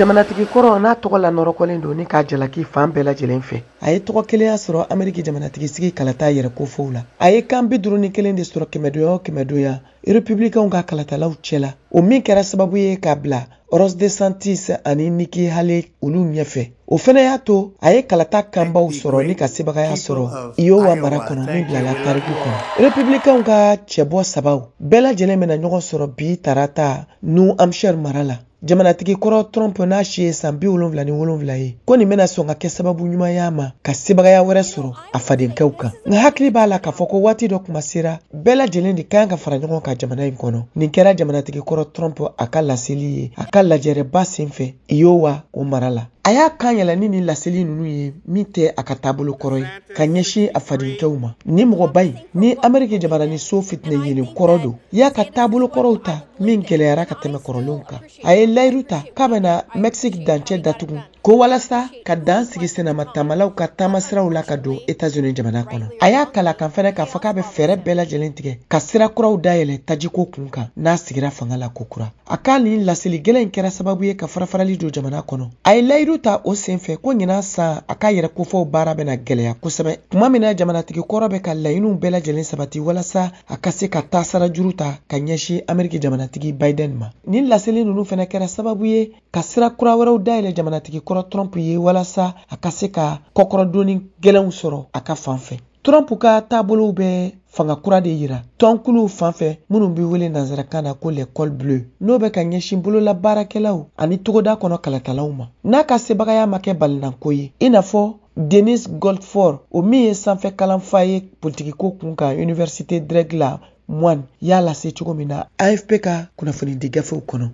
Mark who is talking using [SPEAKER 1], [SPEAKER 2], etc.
[SPEAKER 1] jamanatigi kɔrɔ n'a tɔgɔ la don ni k'a jalaki fan bɛɛ lajɛlen fɛ a ye tɔgɔ kelenya sɔrɔ ameriki jamanatigisigi kalata yɛrɛ kofow la a ye kan bi duru ni kelen de sɔrɔ kɛmɛdonya o kɛmɛdonya republikɛnw ka kalatalaw cɛla o min kɛra sababu ye k'a bila ros de santis ani niki hale olu ɲɛfɛ o fɛnɛ y'a to a ye kalata kanbaw sɔrɔ ni ka sebagaya sɔrɔ iowa mara kɔnɔ min bilala tariku kɔnɔ republikɛnw ka cɛbɔ sabaw bɛɛ lajɛlen bena ɲɔgɔn sɔrɔ bi tarata nu amshɛr mara la jamanatigi kɔrɔ trɔmp n'a si ye saan bi wolonfila ni wolonfila ye ko nin bena sɔn ka kɛ sababu y'a ma ka sebagaya wɛrɛ sɔrɔ a fadenkɛw kan nka hakili b'a la k'a fɔ ko waati dɔ kuma sera bɛɛ lajɛlen de kan ka fara ɲɔgɔn ka jamana yi kɔnɔ nin kɛra jamanatigi kɔrɔ trɔmp a ka laseli ye a ka lajɛrɛba sen fɛ i y'o wa o mara la a y'a kan yɛlɛ ni laseli nunu ye min tɛ a ka taabolo kɔrɔ ye ka ɲɛsin a fadenkɛw ma ni mɔgɔba yi ni ameriki jabarani so fitinɛ yelen kɔrɔ don y'a ka taabolo kɔrɔw ta min gɛlɛyara ka tɛmɛ kɔrɔlenw kan a ye layiru ta k'a bɛna mɛkisiki dancɛ datugun ko walasa ka dan sigi senama tamalaw ka taamasiraw la ka don etats-unis jamana kɔnɔ a y'a kala kan fɛnɛ k'a fɔ k'a bɛ fɛɛrɛ bɛɛ lajɛlen tigɛ ka sira kuraw dayɛlɛ tajiko kun kan n'a sigira fanga la kokura a ka nin laseli gwɛlɛ kɛra sababu ye ka farafarali don jamana kɔnɔ a ye layidu ta o sen fɛ ko ɲina san a k'a yɛrɛ kofɔw baara bena gwɛlɛya kosɛbɛ kuma min na jamanatigi kɔrɔ bɛ ka laɲiniw bɛɛ lajɛlen sabati walasa a ka se ka taasara juru ta ka ɲɛsi ameriki jamanatigi baiden ma nin laseli nunu fɛnɛ kɛra sababu ye ka sira kura wɛrɛw dayɛlɛ jamanatigi kɔrɔ trɔmp ye walasa a ka se ka kɔkɔrɔdonni gɛlɛnw sɔrɔ a ka fan fɛ trɔmp ka taabolow bɛ fanga kura de yira tɔnkuluw fan fɛ minnu be wele nansarakan na ko lɛkɔli bleu n'o bɛ ka ɲɛsin bololabaarakɛlaw ani togoda kɔnɔ kalatalaw ma n'a ka sebagaya ma kɛ balinanko ye i n'a fɔ denis goldfor o min ye sanfɛ kalanfa ye politikiko kun kan université drɛg la moine y'a lase cogo min na afp ka kunnafonidi gafew kɔnɔ